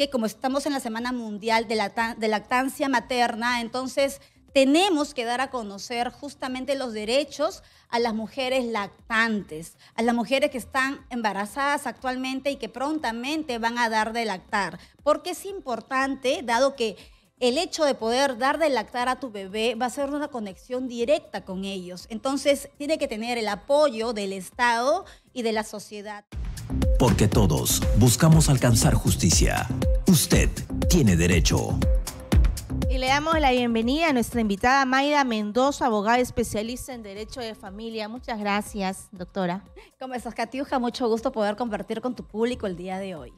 que como estamos en la Semana Mundial de, Lactancia Materna, entonces tenemos que dar a conocer justamente los derechos a las mujeres lactantes, a las mujeres que están embarazadas actualmente y que prontamente van a dar de lactar, porque es importante, dado que el hecho de poder dar de lactar a tu bebé va a ser una conexión directa con ellos. Entonces, tiene que tener el apoyo del Estado y de la sociedad. Porque todos buscamos alcanzar justicia. Usted tiene derecho. Y le damos la bienvenida a nuestra invitada Maida Mendoza, abogada especialista en Derecho de Familia. Muchas gracias, doctora. Como estás, Catiuja? Mucho gusto poder compartir con tu público el día de hoy.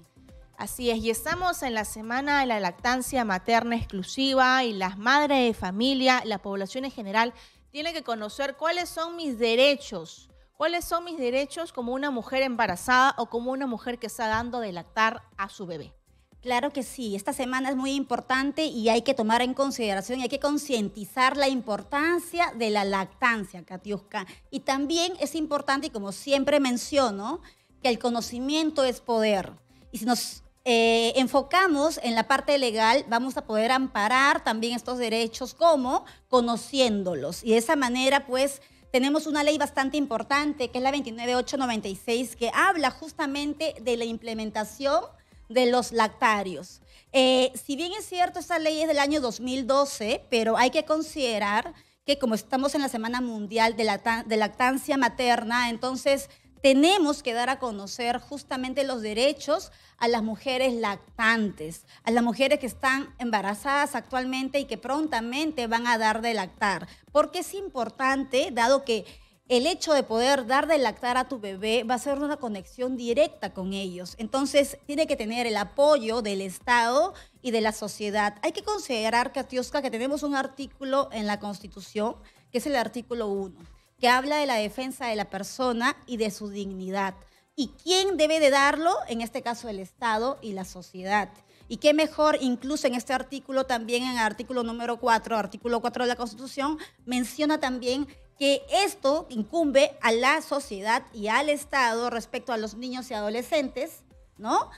Así es, y estamos en la semana de la lactancia materna exclusiva y las madres de familia, la población en general, tiene que conocer cuáles son mis derechos, cuáles son mis derechos como una mujer embarazada o como una mujer que está dando de lactar a su bebé. Claro que sí, esta semana es muy importante y hay que tomar en consideración y hay que concientizar la importancia de la lactancia, Katiuska. Y también es importante, y como siempre menciono, que el conocimiento es poder. Y si nos eh, enfocamos en la parte legal, vamos a poder amparar también estos derechos como conociéndolos. Y de esa manera, pues, tenemos una ley bastante importante, que es la 29896, que habla justamente de la implementación de los lactarios. Eh, si bien es cierto, esta ley es del año 2012, pero hay que considerar que como estamos en la Semana Mundial de, Lactancia Materna, entonces tenemos que dar a conocer justamente los derechos a las mujeres lactantes, a las mujeres que están embarazadas actualmente y que prontamente van a dar de lactar, porque es importante, dado que el hecho de poder dar de lactar a tu bebé va a ser una conexión directa con ellos. Entonces, tiene que tener el apoyo del Estado y de la sociedad. Hay que considerar, Katioska, que tenemos un artículo en la Constitución, que es el artículo 1 que habla de la defensa de la persona y de su dignidad. ¿Y quién debe de darlo? En este caso el Estado y la sociedad. Y qué mejor, incluso en este artículo, también en el artículo número 4, artículo 4 de la Constitución, menciona también que esto incumbe a la sociedad y al Estado respecto a los niños y adolescentes, ¿no?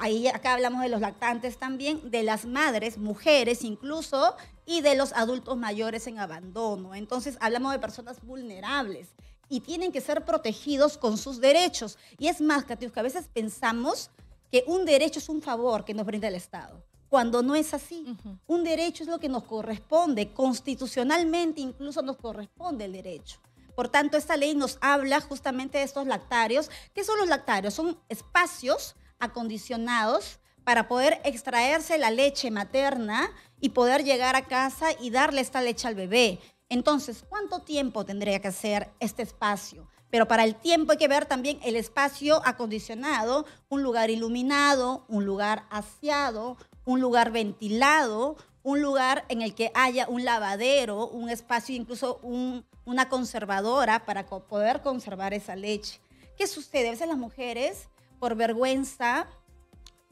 ahí acá hablamos de los lactantes también, de las madres, mujeres incluso, y de los adultos mayores en abandono. Entonces hablamos de personas vulnerables y tienen que ser protegidos con sus derechos. Y es más, que a veces pensamos que un derecho es un favor que nos brinda el Estado, cuando no es así. Un derecho es lo que nos corresponde, constitucionalmente incluso nos corresponde el derecho. Por tanto, esta ley nos habla justamente de estos lactarios. ¿Qué son los lactarios? Son espacios acondicionados para poder extraerse la leche materna y poder llegar a casa y darle esta leche al bebé. Entonces, ¿cuánto tiempo tendría que hacer este espacio? Pero para el tiempo hay que ver también el espacio acondicionado, un lugar iluminado, un lugar aseado, un lugar ventilado, un lugar en el que haya un lavadero, un espacio, incluso una conservadora para poder conservar esa leche. ¿Qué sucede? A veces las mujeres, por vergüenza,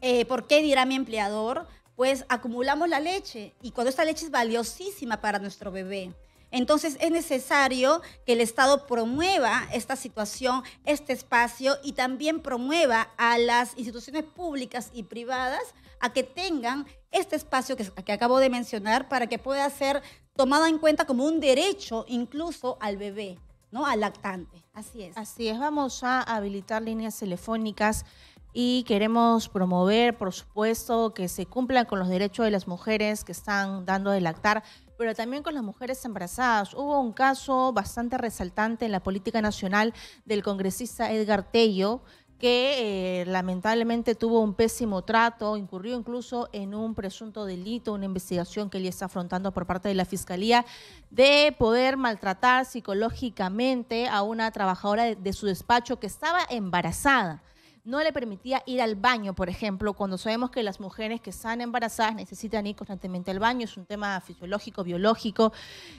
eh, ¿por qué dirá mi empleador? Pues acumulamos la leche y cuando esta leche es valiosísima para nuestro bebé. Entonces es necesario que el Estado promueva esta situación, este espacio y también promueva a las instituciones públicas y privadas a que tengan este espacio que, acabo de mencionar para que pueda ser tomado en cuenta como un derecho incluso al bebé, ¿no? Al lactante. Así es. Así es. Vamos a habilitar líneas telefónicas y queremos promover, por supuesto, que se cumplan con los derechos de las mujeres que están dando de lactar, pero también con las mujeres embarazadas. Hubo un caso bastante resaltante en la política nacional del congresista Edgar Tello, que eh, lamentablemente tuvo un pésimo trato, incurrió incluso en un presunto delito, una investigación que él está afrontando por parte de la Fiscalía, de poder maltratar psicológicamente a una trabajadora de su despacho que estaba embarazada no le permitía ir al baño, por ejemplo, cuando sabemos que las mujeres que están embarazadas necesitan ir constantemente al baño, es un tema fisiológico, biológico,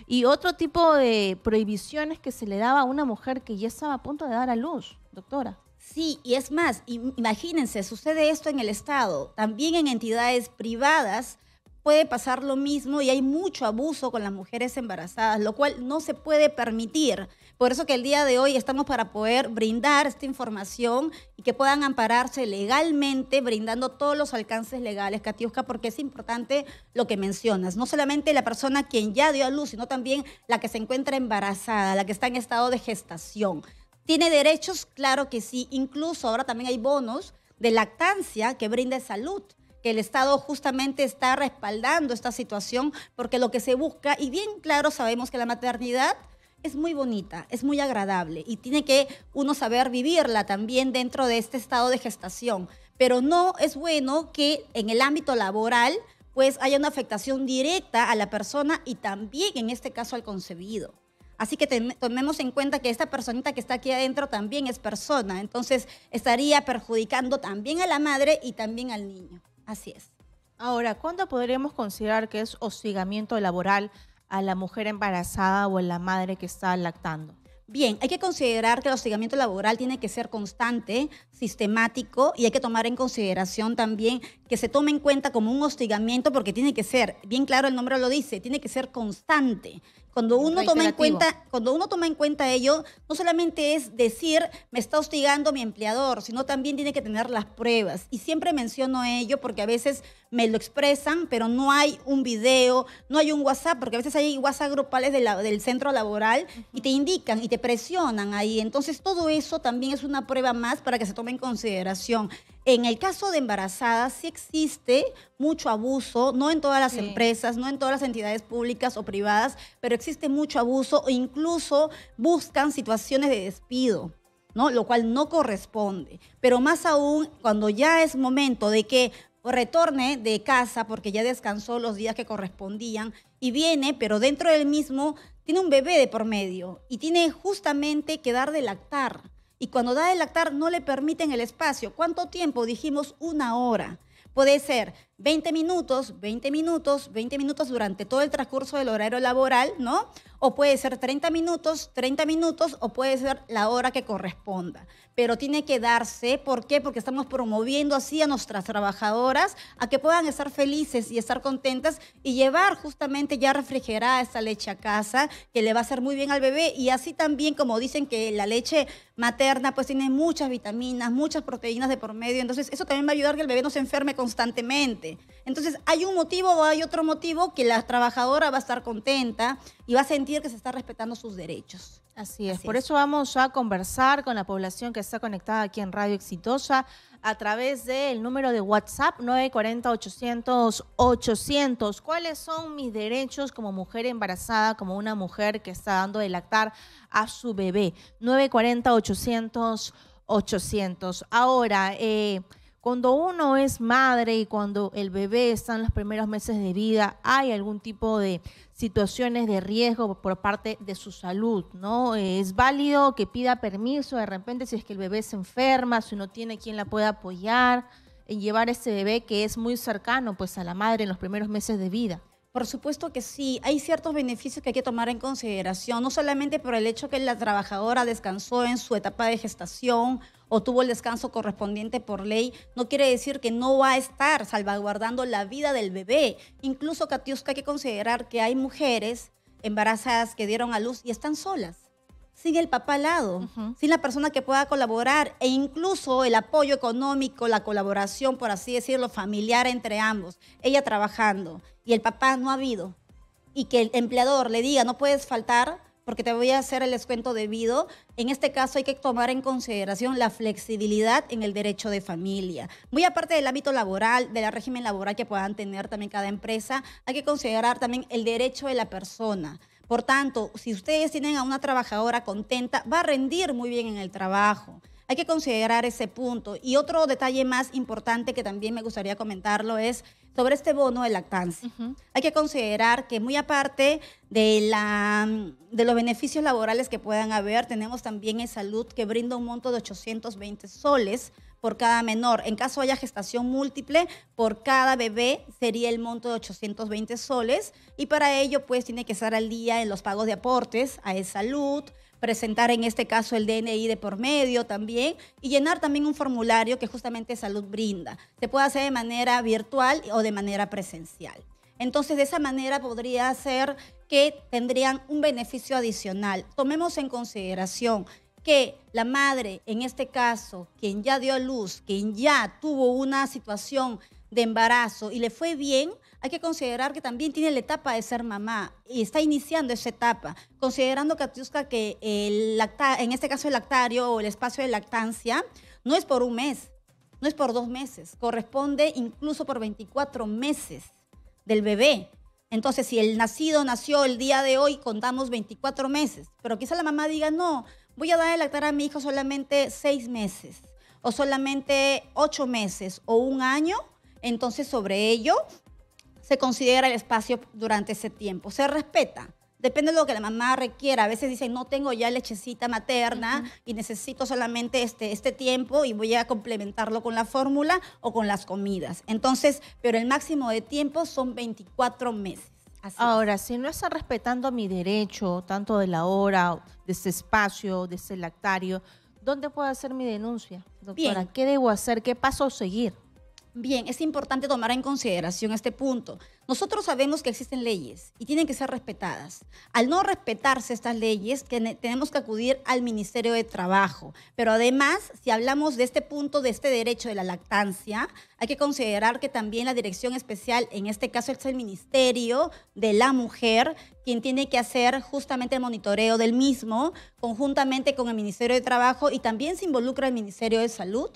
y otro tipo de prohibiciones que se le daba a una mujer que ya estaba a punto de dar a luz, doctora. Sí, y es más, imagínense, sucede esto en el Estado, también en entidades privadas puede pasar lo mismo y hay mucho abuso con las mujeres embarazadas, lo cual no se puede permitir. Por eso que el día de hoy estamos para poder brindar esta información y que puedan ampararse legalmente, brindando todos los alcances legales, Katiuska, porque es importante lo que mencionas. No solamente la persona quien ya dio a luz, sino también la que se encuentra embarazada, la que está en estado de gestación. ¿Tiene derechos? Claro que sí. Incluso ahora también hay bonos de lactancia que brinda salud que el Estado justamente está respaldando esta situación, porque lo que se busca, y bien claro sabemos que la maternidad es muy bonita, es muy agradable y tiene que uno saber vivirla también dentro de este estado de gestación, pero no es bueno que en el ámbito laboral pues haya una afectación directa a la persona y también en este caso al concebido. Así que tomemos en cuenta que esta personita que está aquí adentro también es persona, entonces estaría perjudicando también a la madre y también al niño. Así es. Ahora, ¿cuándo podríamos considerar que es hostigamiento laboral a la mujer embarazada o a la madre que está lactando? Bien, hay que considerar que el hostigamiento laboral tiene que ser constante, sistemático y hay que tomar en consideración también que se tome en cuenta como un hostigamiento porque tiene que ser, bien claro el nombre lo dice, tiene que ser constante cuando uno toma en cuenta, cuando uno toma en cuenta ello, no solamente es decir me está hostigando mi empleador, sino también tiene que tener las pruebas. Y siempre menciono ello porque a veces me lo expresan, pero no hay un video, no hay un WhatsApp, porque a veces hay WhatsApp grupales del centro laboral y te indican y te presionan ahí. Entonces todo eso también es una prueba más para que se tome en consideración. En el caso de embarazadas sí existe mucho abuso, no en todas las empresas, no en todas las entidades públicas o privadas, pero existe mucho abuso e incluso buscan situaciones de despido. ¿no? lo cual no corresponde, pero más aún cuando ya es momento de que retorne de casa porque ya descansó los días que correspondían y viene, pero dentro del mismo tiene un bebé de por medio y tiene justamente que dar de lactar y cuando da el lactar no le permiten el espacio. ¿Cuánto tiempo? Dijimos una hora. Puede ser 20 minutos, 20 minutos, 20 minutos durante todo el transcurso del horario laboral, ¿no? O puede ser 30 minutos, 30 minutos, o puede ser la hora que corresponda. Pero tiene que darse, ¿por qué? Porque estamos promoviendo así a nuestras trabajadoras a que puedan estar felices y estar contentas y llevar justamente ya refrigerada esta leche a casa, que le va a hacer muy bien al bebé. Y así también, como dicen que la leche materna pues tiene muchas vitaminas, muchas proteínas de por medio, entonces eso también va a ayudar que el bebé no se enferme constantemente. Entonces, hay un motivo o hay otro motivo que la trabajadora va a estar contenta y va a sentir que se está respetando sus derechos. Así es. Por eso vamos a conversar con la población que está conectada aquí en Radio Exitosa a través del número de WhatsApp 940-800-800. ¿Cuáles son mis derechos como mujer embarazada, como una mujer que está dando de lactar a su bebé? 940-800-800. Ahora, eh, cuando uno es madre y cuando el bebé está en los primeros meses de vida, hay algún tipo de situaciones de riesgo por parte de su salud, ¿no? Eh, es válido que pida permiso de repente si es que el bebé se enferma, si no tiene quien la pueda apoyar, en llevar ese bebé que es muy cercano pues a la madre en los primeros meses de vida. Por supuesto que sí, hay ciertos beneficios que hay que tomar en consideración, no solamente por el hecho que la trabajadora descansó en su etapa de gestación o tuvo el descanso correspondiente por ley, no quiere decir que no va a estar salvaguardando la vida del bebé. Incluso, Katiuska, hay que considerar que hay mujeres embarazadas que dieron a luz y están solas sin el papá al lado, sin la persona que pueda colaborar e incluso el apoyo económico, la colaboración, por así decirlo, familiar entre ambos, ella trabajando y el papá no ha habido, y que el empleador le diga no puedes faltar, porque te voy a hacer el descuento debido. En este caso hay que tomar en consideración la flexibilidad en el derecho de familia. Muy aparte del ámbito laboral, del régimen laboral que puedan tener también cada empresa, hay que considerar también el derecho de la persona. Por tanto, si ustedes tienen a una trabajadora contenta, va a rendir muy bien en el trabajo. Hay que considerar ese punto. Y otro detalle más importante que también me gustaría comentarlo es sobre este bono de lactancia. Hay que considerar que muy aparte de, la, de los beneficios laborales que puedan haber, tenemos también en salud que brinda un monto de 820 soles por cada menor. En caso haya gestación múltiple, por cada bebé sería el monto de 820 soles y para ello pues tiene que estar al día en los pagos de aportes a e salud, presentar en este caso el DNI de por medio también y llenar también un formulario que justamente Salud brinda. Se puede hacer de manera virtual o de manera presencial. Entonces, de esa manera podría ser que tendrían un beneficio adicional. Tomemos en consideración que la madre, en este caso, quien ya dio a luz, quien ya tuvo una situación de embarazo y le fue bien, hay que considerar que también tiene la etapa de ser mamá y está iniciando esa etapa, considerando, que el en este caso el lactario o el espacio de lactancia no es por un mes, no es por dos meses, corresponde incluso por 24 meses del bebé. Entonces, si el nacido nació el día de hoy, contamos 24 meses, pero quizá la mamá diga, no, voy a dar de lactar a mi hijo solamente seis meses o solamente ocho meses o un año entonces, sobre ello se considera el espacio durante ese tiempo. Se respeta. Depende de lo que la mamá requiera. A veces dicen, no tengo ya lechecita materna y necesito solamente este, este tiempo y voy a complementarlo con la fórmula o con las comidas. Entonces, pero el máximo de tiempo son 24 meses. Ahora, si no está respetando mi derecho, tanto de la hora, de ese espacio, de ese lactario, ¿dónde puedo hacer mi denuncia, doctora? ¿Qué debo hacer? ¿Qué paso seguir? Bien, es importante tomar en consideración este punto. Nosotros sabemos que existen leyes y tienen que ser respetadas. Al no respetarse estas leyes, tenemos que acudir al Ministerio de Trabajo. Pero además, si hablamos de este punto, de este derecho de la lactancia, hay que considerar que también la dirección especial, en este caso es el Ministerio de la Mujer, quien tiene que hacer justamente el monitoreo del mismo, conjuntamente con el Ministerio de Trabajo y también se involucra el Ministerio de Salud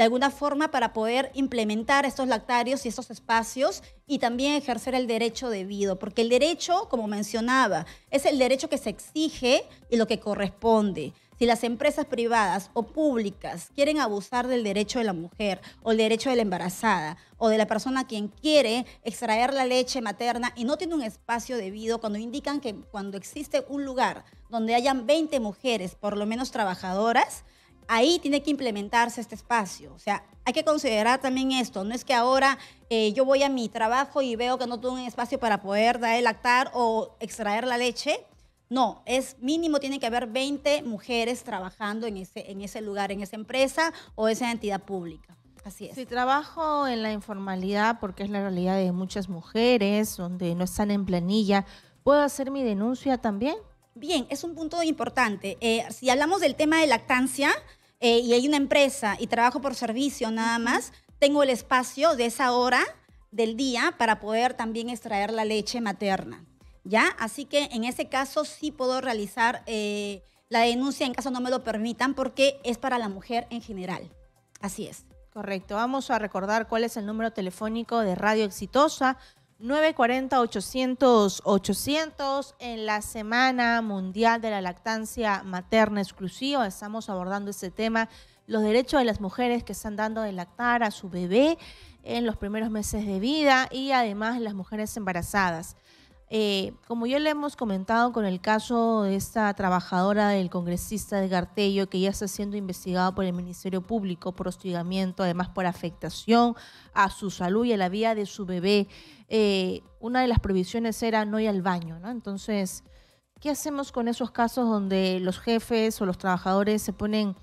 de alguna forma para poder implementar estos lactarios y estos espacios y también ejercer el derecho debido, porque el derecho, como mencionaba, es el derecho que se exige y lo que corresponde. Si las empresas privadas o públicas quieren abusar del derecho de la mujer o el derecho de la embarazada o de la persona quien quiere extraer la leche materna y no tiene un espacio debido, cuando indican que cuando existe un lugar donde hayan 20 mujeres, por lo menos trabajadoras, ahí tiene que implementarse este espacio. O sea, hay que considerar también esto. No es que ahora eh, yo voy a mi trabajo y veo que no tengo un espacio para poder dar el lactar o extraer la leche. No, es mínimo, tiene que haber 20 mujeres trabajando en ese, en ese lugar, en esa empresa o esa entidad pública. Así es. Si trabajo en la informalidad, porque es la realidad de muchas mujeres, donde no están en planilla, ¿puedo hacer mi denuncia también? Bien, es un punto importante. Eh, si hablamos del tema de lactancia, eh, y hay una empresa y trabajo por servicio nada más, tengo el espacio de esa hora del día para poder también extraer la leche materna. ¿Ya? Así que en ese caso sí puedo realizar eh, la denuncia en caso no me lo permitan porque es para la mujer en general. Así es. Correcto. Vamos a recordar cuál es el número telefónico de Radio Exitosa. 940-800-800 en la Semana Mundial de la Lactancia Materna Exclusiva. Estamos abordando ese tema, los derechos de las mujeres que están dando de lactar a su bebé en los primeros meses de vida y además las mujeres embarazadas. Eh, como ya le hemos comentado con el caso de esta trabajadora del congresista de Gartello, que ya está siendo investigado por el Ministerio Público por hostigamiento, además por afectación a su salud y a la vida de su bebé, eh, una de las prohibiciones era no ir al baño, ¿no? Entonces, ¿qué hacemos con esos casos donde los jefes o los trabajadores se ponen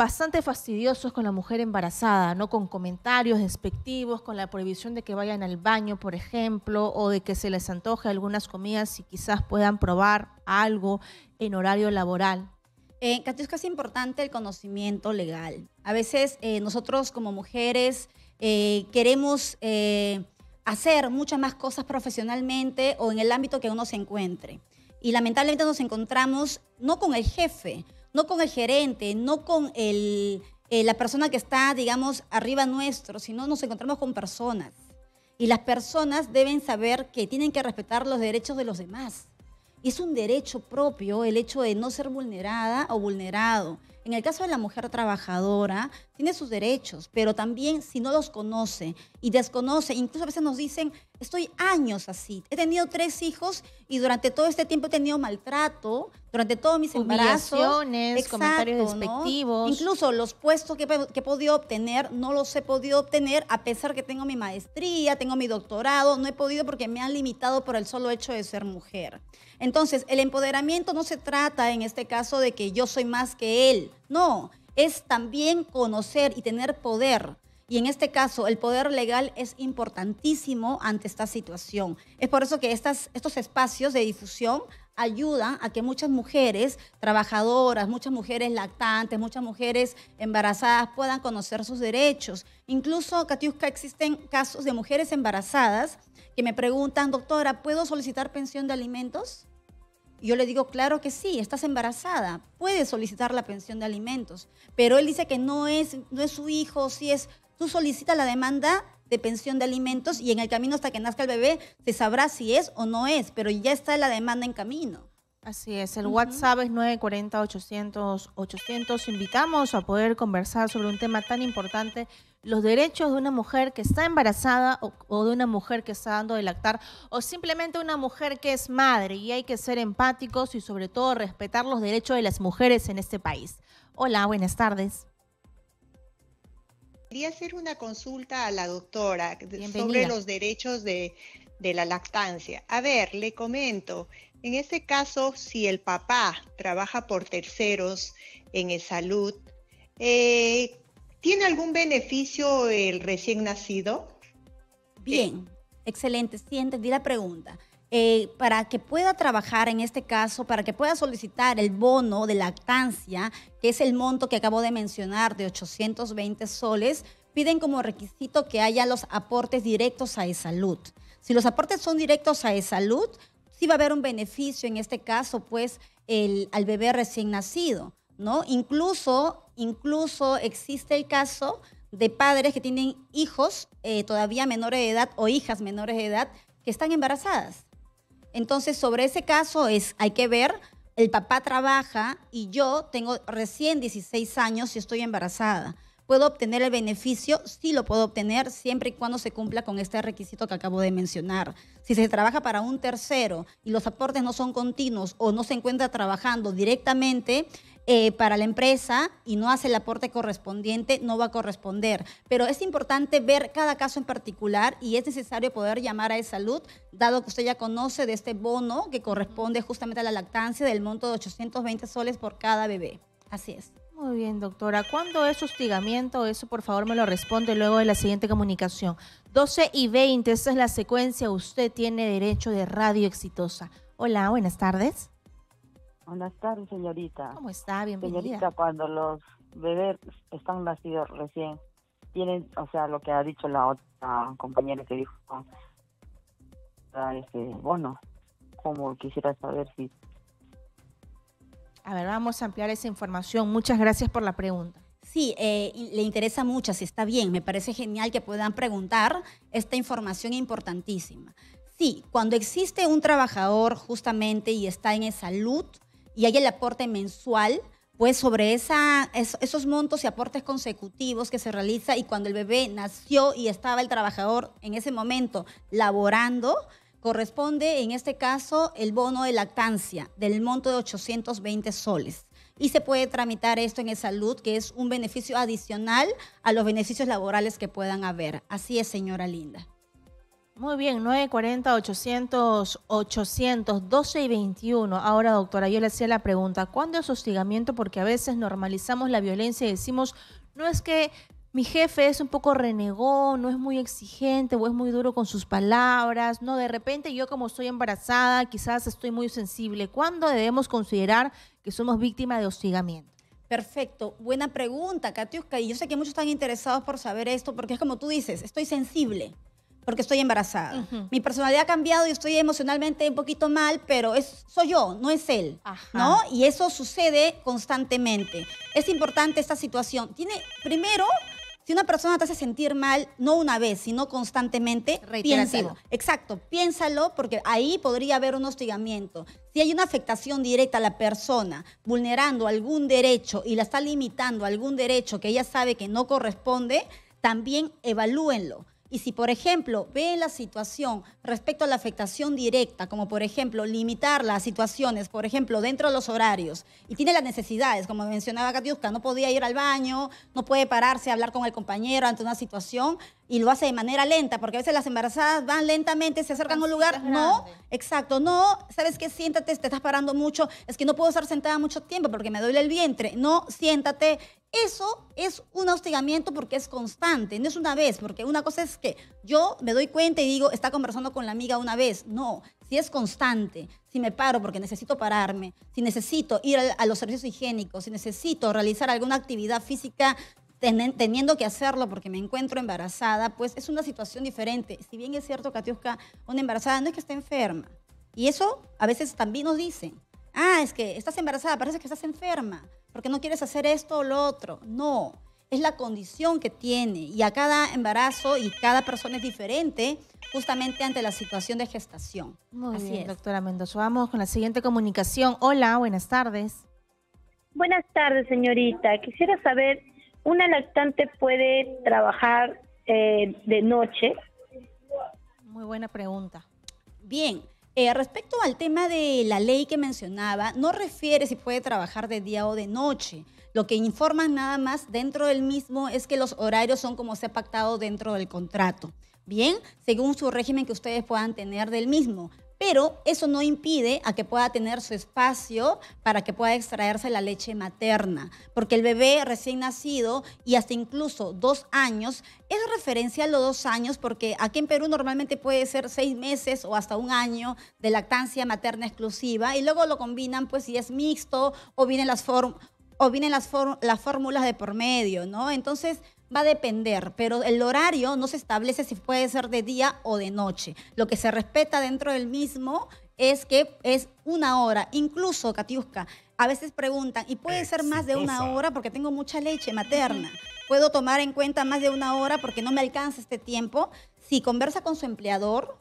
bastante fastidiosos con la mujer embarazada, ¿no? Con comentarios despectivos, con la prohibición de que vayan al baño, por ejemplo, o de que se les antoje algunas comidas y quizás puedan probar algo en horario laboral. Eh, Katiuska, es importante el conocimiento legal. A veces eh, nosotros como mujeres eh, queremos eh, hacer muchas más cosas profesionalmente o en el ámbito que uno se encuentre. Y lamentablemente nos encontramos no con el jefe, no con el gerente, no con eh, la persona que está, digamos, arriba nuestro, sino nos encontramos con personas. Y las personas deben saber que tienen que respetar los derechos de los demás. Es un derecho propio el hecho de no ser vulnerada o vulnerado. En el caso de la mujer trabajadora, tiene sus derechos, pero también si no los conoce y desconoce, incluso a veces nos dicen, estoy años así, he tenido tres hijos y durante todo este tiempo he tenido maltrato, durante todos mis embarazos. comentarios despectivos. Incluso los puestos que, que he podido obtener, no los he podido obtener a pesar que tengo mi maestría, tengo mi doctorado, no he podido porque me han limitado por el solo hecho de ser mujer. Entonces, el empoderamiento no se trata en este caso de que yo soy más que él, no, es también conocer y tener poder. Y en este caso, el poder legal es importantísimo ante esta situación. Es por eso que estos espacios de difusión ayudan a que muchas mujeres trabajadoras, muchas mujeres lactantes, muchas mujeres embarazadas puedan conocer sus derechos. Incluso, Katiuska, existen casos de mujeres embarazadas que me preguntan, doctora, ¿puedo solicitar pensión de alimentos? Yo le digo, claro que sí, estás embarazada, puedes solicitar la pensión de alimentos, pero él dice que no es, no es su hijo, si es, tú solicitas la demanda de pensión de alimentos y en el camino hasta que nazca el bebé se sabrá si es o no es, pero ya está la demanda en camino. Así es, el WhatsApp es 940-800-800. Invitamos a poder conversar sobre un tema tan importante, los derechos de una mujer que está embarazada o, de una mujer que está dando de lactar o simplemente una mujer que es madre y hay que ser empáticos y sobre todo respetar los derechos de las mujeres en este país. Hola, buenas tardes. Quería hacer una consulta a la doctora sobre los derechos de la lactancia. A ver, le comento. En este caso, si el papá trabaja por terceros en salud, eh, ¿tiene algún beneficio el recién nacido? Bien, excelente, sí entendí la pregunta. Eh, para que pueda trabajar en este caso, para que pueda solicitar el bono de lactancia, que es el monto que acabo de mencionar de 820 soles, piden como requisito que haya los aportes directos a e salud. Si los aportes son directos a e salud, sí va a haber un beneficio, en este caso, pues, el, al bebé recién nacido, ¿no? Incluso, incluso existe el caso de padres que tienen hijos eh, todavía menores de edad o hijas menores de edad que están embarazadas. Entonces, sobre ese caso es, hay que ver, el papá trabaja y yo tengo recién 16 años y estoy embarazada. ¿Puedo obtener el beneficio? Sí lo puedo obtener siempre y cuando se cumpla con este requisito que acabo de mencionar. Si se trabaja para un tercero y los aportes no son continuos o no se encuentra trabajando directamente, eh, para la empresa y no hace el aporte correspondiente, no va a corresponder. Pero es importante ver cada caso en particular y es necesario poder llamar a e salud, dado que usted ya conoce de este bono que corresponde justamente a la lactancia del monto de 820 soles por cada bebé. Así es. Muy bien, doctora. ¿Cuándo es hostigamiento? Eso por favor me lo responde luego de la siguiente comunicación. 12 y 20, esa es la secuencia. Usted tiene derecho de radio exitosa. Hola, buenas tardes. Buenas tardes, señorita. ¿Cómo está? Bienvenida. Señorita, cuando los bebés están nacidos recién, tienen, o sea, lo que ha dicho la otra compañera que dijo, ah, este, bueno, como quisiera saber si a ver, vamos a ampliar esa información. Muchas gracias por la pregunta. Sí, eh, le interesa mucho, si está bien. Me parece genial que puedan preguntar esta información importantísima. Sí, cuando existe un trabajador justamente y está en salud y hay el aporte mensual, pues sobre esa, esos montos y aportes consecutivos que se realiza y cuando el bebé nació y estaba el trabajador en ese momento laborando, corresponde en este caso el bono de lactancia del monto de 820 soles. Y se puede tramitar esto en el salud, que es un beneficio adicional a los beneficios laborales que puedan haber. Así es, señora Linda. Muy bien, 940, 800, 800, 12 y 21. Ahora, doctora, yo le hacía la pregunta, ¿cuándo es hostigamiento? Porque a veces normalizamos la violencia y decimos, no es que mi jefe es un poco renegó, no es muy exigente o es muy duro con sus palabras, no, de repente yo como estoy embarazada, quizás estoy muy sensible. ¿Cuándo debemos considerar que somos víctimas de hostigamiento? Perfecto, buena pregunta, Katiuska. Y yo sé que muchos están interesados por saber esto, porque es como tú dices, estoy sensible porque estoy embarazada. Mi personalidad ha cambiado y estoy emocionalmente un poquito mal, pero es, soy yo, no es él, ¿no? Y eso sucede constantemente. Es importante esta situación. Tiene, primero, si una persona te hace sentir mal, no una vez, sino constantemente, piénsalo. Exacto, piénsalo porque ahí podría haber un hostigamiento. Si hay una afectación directa a la persona, vulnerando algún derecho y la está limitando a algún derecho que ella sabe que no corresponde, también evalúenlo. Y si, por ejemplo, ve la situación respecto a la afectación directa, como por ejemplo limitar las situaciones, por ejemplo, dentro de los horarios, y tiene las necesidades, como mencionaba Katiuska, no podía ir al baño, no puede pararse a hablar con el compañero ante una situación, y lo hace de manera lenta, porque a veces las embarazadas van lentamente, se acercan a un lugar, no, exacto, no, sabes qué, siéntate, te estás parando mucho, es que no puedo estar sentada mucho tiempo porque me duele el vientre, no, siéntate. Eso es un hostigamiento porque es constante, no es una vez, porque una cosa es que yo me doy cuenta y digo, está conversando con la amiga una vez, no, si es constante, si me paro porque necesito pararme, si necesito ir a los servicios higiénicos, si necesito realizar alguna actividad física teniendo que hacerlo porque me encuentro embarazada, pues es una situación diferente. Si bien es cierto, Katiuska, una embarazada no es que esté enferma. Y eso a veces también nos dicen. Ah, es que estás embarazada, parece que estás enferma, porque no quieres hacer esto o lo otro. No, es la condición que tiene. Y a cada embarazo y cada persona es diferente justamente ante la situación de gestación. Muy bien, doctora Mendoza. Vamos con la siguiente comunicación. Hola, buenas tardes. Buenas tardes, señorita. Quisiera saber una lactante puede trabajar eh, de noche. Muy buena pregunta. Bien, eh, respecto al tema de la ley que mencionaba, no refiere si puede trabajar de día o de noche. Lo que informan nada más dentro del mismo es que los horarios son como se ha pactado dentro del contrato. Bien, según su régimen que ustedes puedan tener del mismo pero eso no impide a que pueda tener su espacio para que pueda extraerse la leche materna, porque el bebé recién nacido y hasta incluso dos años es referencia a los dos años, porque aquí en Perú normalmente puede ser seis meses o hasta un año de lactancia materna exclusiva y luego lo combinan, pues si es mixto o vienen las o vienen las, las fórmulas de por medio, ¿no? Entonces, va a depender, pero el horario no se establece si puede ser de día o de noche. Lo que se respeta dentro del mismo es que es una hora. Incluso, Katiuska, a veces preguntan, ¿y puede ser más de una hora? Porque tengo mucha leche materna. ¿Puedo tomar en cuenta más de una hora porque no me alcanza este tiempo? Si conversa con su empleador,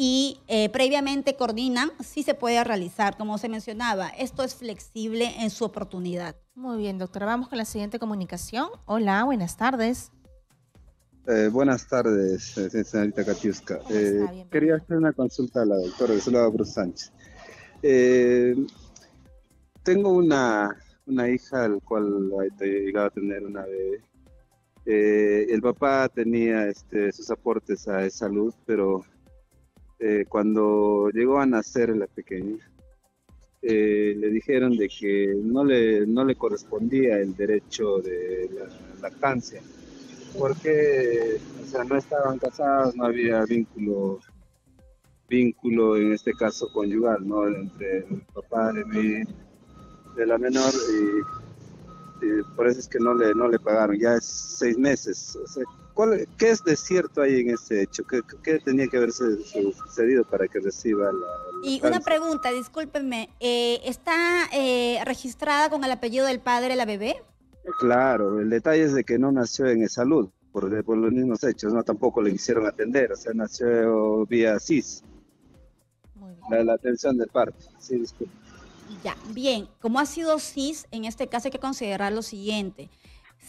y eh, previamente coordinan, sí se puede realizar. Como se mencionaba, esto es flexible en su oportunidad. Muy bien, doctora. Vamos con la siguiente comunicación. Hola, buenas tardes. Eh, buenas tardes, eh, señorita Katiuska. Eh, quería hacer una consulta a la doctora, que se Bruce Sánchez. tengo una, una hija, al cual ha llegado a tener una bebé. el papá tenía este, sus aportes a salud, pero cuando llegó a nacer la pequeña, este, le dijeron de que no le, no le correspondía el derecho de lactancia, porque o sea, no estaban casados, no había vínculo, vínculo en este caso conyugal, ¿no? entre el papá de, mi, de la menor y, por eso es que no le, no le pagaron, ya es seis meses, ¿Qué es de cierto ahí en ese hecho? ¿Qué, tenía que haberse sucedido para que reciba la... y una pregunta, discúlpenme, eh, ¿está eh, registrada con el apellido del padre la bebé? Claro, el detalle es de que no nació en salud, por, los mismos hechos, no tampoco le quisieron atender, o sea, nació vía CIS. La, atención del parto, sí, disculpe. Ya, bien, como ha sido CIS, en este caso hay que considerar lo siguiente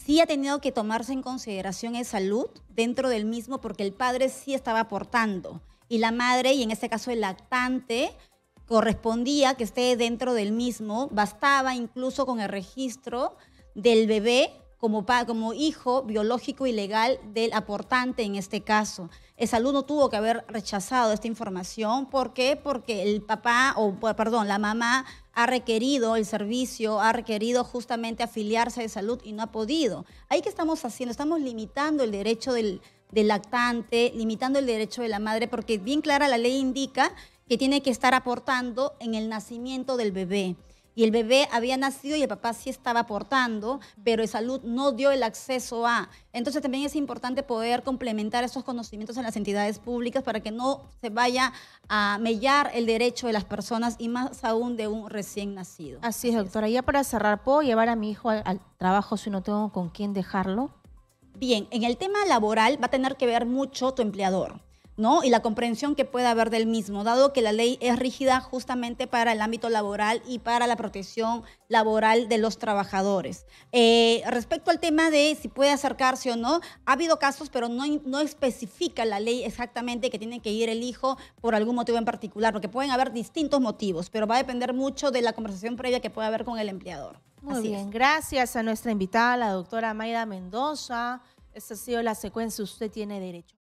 sí ha tenido que tomarse en consideración el salud dentro del mismo porque el padre sí estaba aportando y la madre, y en este caso el lactante, correspondía que esté dentro del mismo, bastaba incluso con el registro del bebé como, como hijo biológico y legal del aportante en este caso el alumno tuvo que haber rechazado esta información. ¿Por qué? Porque el papá, o perdón, la mamá ha requerido el servicio, ha requerido justamente afiliarse de salud y no ha podido. Ahí que estamos haciendo, estamos limitando el derecho del lactante, limitando el derecho de la madre, porque bien clara la ley indica que tiene que estar aportando en el nacimiento del bebé y el bebé había nacido y el papá sí estaba aportando, pero el salud no dio el acceso a. Entonces también es importante poder complementar esos conocimientos en las entidades públicas para que no se vaya a mellar el derecho de las personas y más aún de un recién nacido. Así es, doctora. Ya para cerrar, ¿puedo llevar a mi hijo al trabajo si no tengo con quién dejarlo? Bien, en el tema laboral va a tener que ver mucho tu empleador. ¿no? y la comprensión que pueda haber del mismo, dado que la ley es rígida justamente para el ámbito laboral y para la protección laboral de los trabajadores. Eh, respecto al tema de si puede acercarse o no, ha habido casos, pero no, especifica la ley exactamente que tiene que ir el hijo por algún motivo en particular, porque pueden haber distintos motivos, pero va a depender mucho de la conversación previa que pueda haber con el empleador. Muy bien, gracias a nuestra invitada, la doctora Mayra Mendoza. Esa ha sido la secuencia Usted tiene derecho.